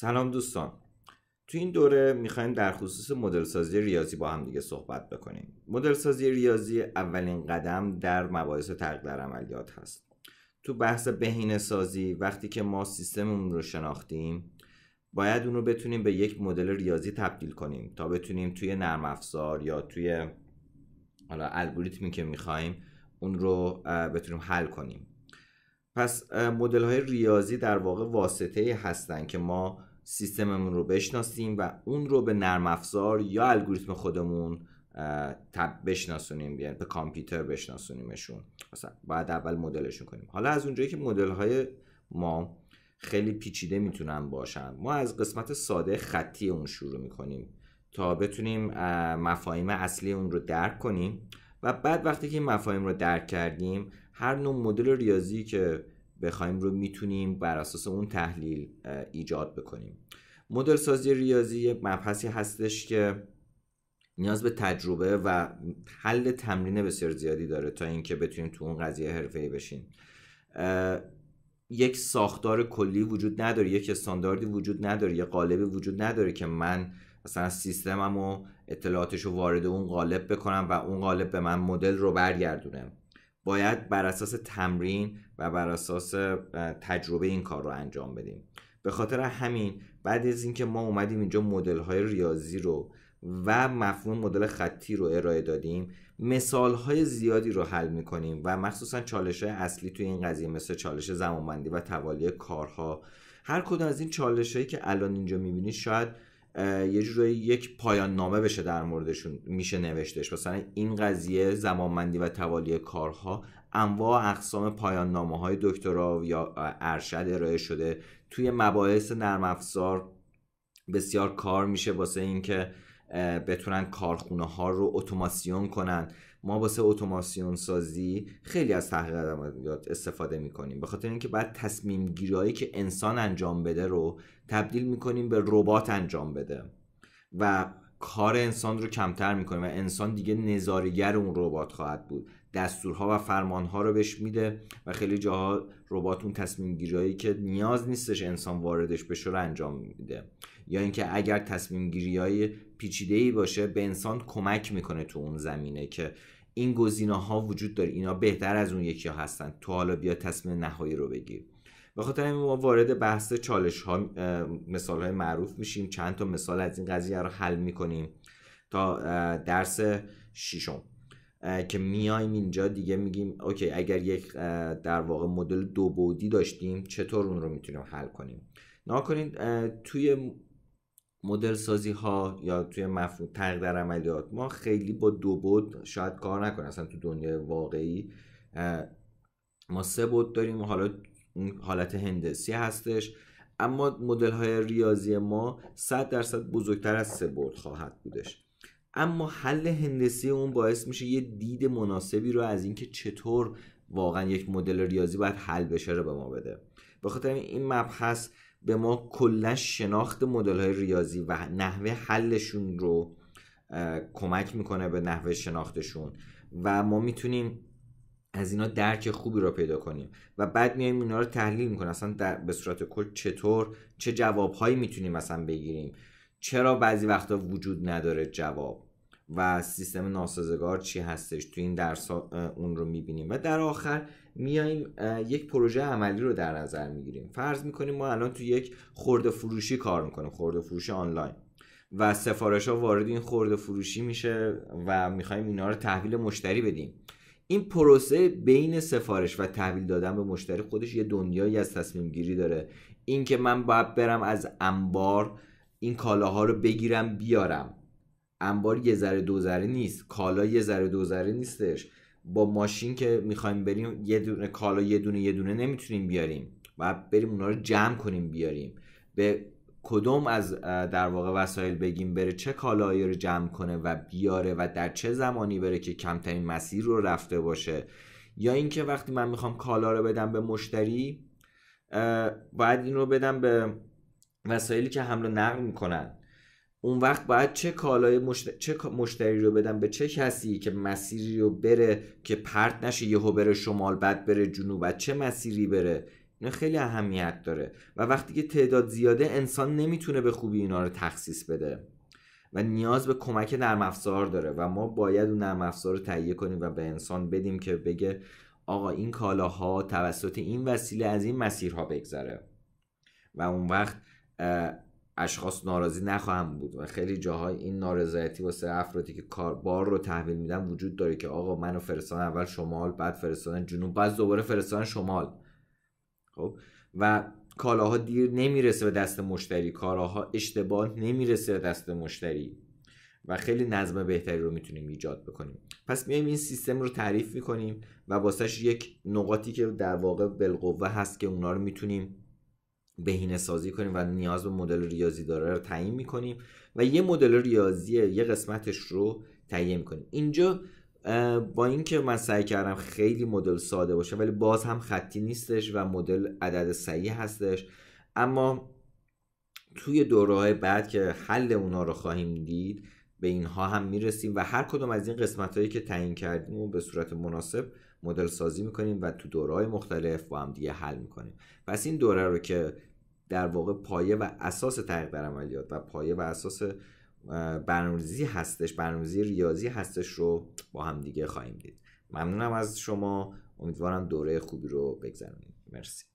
سلام دوستان تو این دوره میخوایم در خصوص مدل سازی ریاضی با هم دیگه صحبت بکنیم مدل سازی ریاضی اولین قدم در مباحث تق در عملیات هست تو بحث بهینه سازی وقتی که ما سیستممون رو شناختیم باید اون رو بتونیم به یک مدل ریاضی تبدیل کنیم تا بتونیم توی نرم افزار یا توی حالا الگوریتمی که میخوایم اون رو بتونیم حل کنیم پس مدل های ریاضی در واقع واسطه هستن که ما سیستممون رو بشناسیم و اون رو به نرم افزار یا الگوریتم خودمون بشناسونیم یعنی به کامپیوتر بشناسونیمشون مثلا باید اول مدلشون کنیم حالا از اونجایی که مدل های ما خیلی پیچیده میتونن باشن ما از قسمت ساده خطی اون شروع میکنیم تا بتونیم مفاهیم اصلی اون رو درک کنیم و بعد وقتی که این مفاهیم رو درک کردیم هر نوع مدل ریاضی که بخوایم رو میتونیم بر اساس اون تحلیل ایجاد بکنیم مدل سازی ریاضی مبحثی هستش که نیاز به تجربه و حل تمرین بسیار زیادی داره تا اینکه بتونیم تو اون قضیه حرفه‌ای بشین یک ساختار کلی وجود نداره یک استانداردی وجود نداره یک قالبی وجود نداره که من مثلا سیستمم و اطلاعاتش رو وارد اون قالب بکنم و اون قالب به من مدل رو برگردونه باید بر اساس تمرین و بر اساس تجربه این کار رو انجام بدیم به خاطر همین بعد از اینکه ما اومدیم اینجا مدل های ریاضی رو و مفهوم مدل خطی رو ارائه دادیم مثال های زیادی رو حل می کنیم و مخصوصا چالش های اصلی توی این قضیه مثل چالش زمانبندی و توالی کارها هر کدوم از این چالش هایی که الان اینجا میبینید شاید یه جورایی یک پایان نامه بشه در موردشون میشه نوشتش مثلا این قضیه زمانمندی و توالی کارها انواع اقسام پایان نامه های دکترا یا ارشد ارائه شده توی مباحث نرم افزار بسیار کار میشه واسه اینکه بتونن کارخونه ها رو اتوماسیون کنن ما واسه اتوماسیون سازی خیلی از تحقیق عملیات استفاده میکنیم به خاطر اینکه بعد تصمیم گیریایی که انسان انجام بده رو تبدیل میکنیم به ربات انجام بده و کار انسان رو کمتر میکنیم و انسان دیگه نظارگر اون ربات خواهد بود دستورها و فرمانها رو بهش میده و خیلی جاها ربات اون تصمیم گیریایی که نیاز نیستش انسان واردش بشه رو انجام میده یا اینکه اگر تصمیم گیری های پیچیده ای باشه به انسان کمک میکنه تو اون زمینه که این گزینه ها وجود داره اینا بهتر از اون یکی ها هستن تو حالا بیا تصمیم نهایی رو بگیر به خاطر این ما وارد بحث چالش ها مثال های معروف میشیم چند تا مثال از این قضیه رو حل میکنیم تا درس ششم که میایم اینجا دیگه میگیم اوکی اگر یک در واقع مدل دو بودی داشتیم چطور اون رو میتونیم حل کنیم کنید توی مدل سازی ها یا توی مفهوم تقدر عملیات ما خیلی با دو بود شاید کار نکنه اصلا تو دنیای واقعی ما سه بود داریم حالا حالت هندسی هستش اما مدل های ریاضی ما 100 درصد بزرگتر از سه بود خواهد بودش اما حل هندسی اون باعث میشه یه دید مناسبی رو از اینکه چطور واقعا یک مدل ریاضی باید حل بشه رو به ما بده به خاطر این مبحث به ما کلا شناخت مدل های ریاضی و نحوه حلشون رو کمک میکنه به نحوه شناختشون و ما میتونیم از اینا درک خوبی رو پیدا کنیم و بعد میایم اینا رو تحلیل میکنیم اصلا در به صورت کل چطور چه جوابهایی میتونیم مثلا بگیریم چرا بعضی وقتا وجود نداره جواب و سیستم ناسازگار چی هستش تو این درس اون رو میبینیم و در آخر میاییم یک پروژه عملی رو در نظر میگیریم فرض میکنیم ما الان تو یک خورده فروشی کار میکنیم خورده فروشی آنلاین و سفارش ها وارد این خورده فروشی میشه و میخوایم اینا رو تحویل مشتری بدیم این پروسه بین سفارش و تحویل دادن به مشتری خودش یه دنیایی از تصمیم گیری داره اینکه من باید برم از انبار این کالاها رو بگیرم بیارم انبار یه ذره دو ذره نیست کالا یه ذره دو ذره نیستش با ماشین که میخوایم بریم یه دونه کالا یه دونه یه دونه نمیتونیم بیاریم و بریم اونا رو جمع کنیم بیاریم به کدوم از در واقع وسایل بگیم بره چه کالایی رو جمع کنه و بیاره و در چه زمانی بره که کمترین مسیر رو رفته باشه یا اینکه وقتی من میخوام کالا رو بدم به مشتری باید این رو بدم به وسایلی که حمل و نقل میکنن اون وقت باید چه کالای مشت... چه مشتری رو بدم به چه کسی که مسیری رو بره که پرت نشه یهو بره شمال بعد بره جنوب بعد چه مسیری بره اینا خیلی اهمیت داره و وقتی که تعداد زیاده انسان نمیتونه به خوبی اینا رو تخصیص بده و نیاز به کمک نرم افزار داره و ما باید اون نرم افزار رو تهیه کنیم و به انسان بدیم که بگه آقا این کالاها توسط این وسیله از این مسیرها بگذره و اون وقت اشخاص ناراضی نخواهم بود و خیلی جاهای این نارضایتی واسه افرادی که کار بار رو تحویل میدن وجود داره که آقا منو فرستادن اول شمال بعد فرستادن جنوب بعد دوباره فرستادن شمال خب و کالاها دیر نمیرسه به دست مشتری کالاها اشتباه نمیرسه به دست مشتری و خیلی نظم بهتری رو میتونیم ایجاد بکنیم پس میایم این سیستم رو تعریف میکنیم و واسهش یک نقاطی که در واقع بالقوه هست که اونا رو میتونیم بهینه سازی کنیم و نیاز به مدل ریاضی داره رو تعیین میکنیم و یه مدل ریاضی یه قسمتش رو تهیه میکنیم اینجا با اینکه من سعی کردم خیلی مدل ساده باشه ولی باز هم خطی نیستش و مدل عدد صحیح هستش اما توی دوره های بعد که حل اونا رو خواهیم دید به اینها هم میرسیم و هر کدوم از این قسمت هایی که تعیین کردیم و به صورت مناسب مدل سازی میکنیم و تو دوره مختلف با هم دیگه حل میکنیم پس این دوره رو که در واقع پایه و اساس تحقیق در عملیات و پایه و اساس برنامه‌ریزی هستش برنامه‌ریزی ریاضی هستش رو با هم دیگه خواهیم دید ممنونم از شما امیدوارم دوره خوبی رو بگذرونید مرسی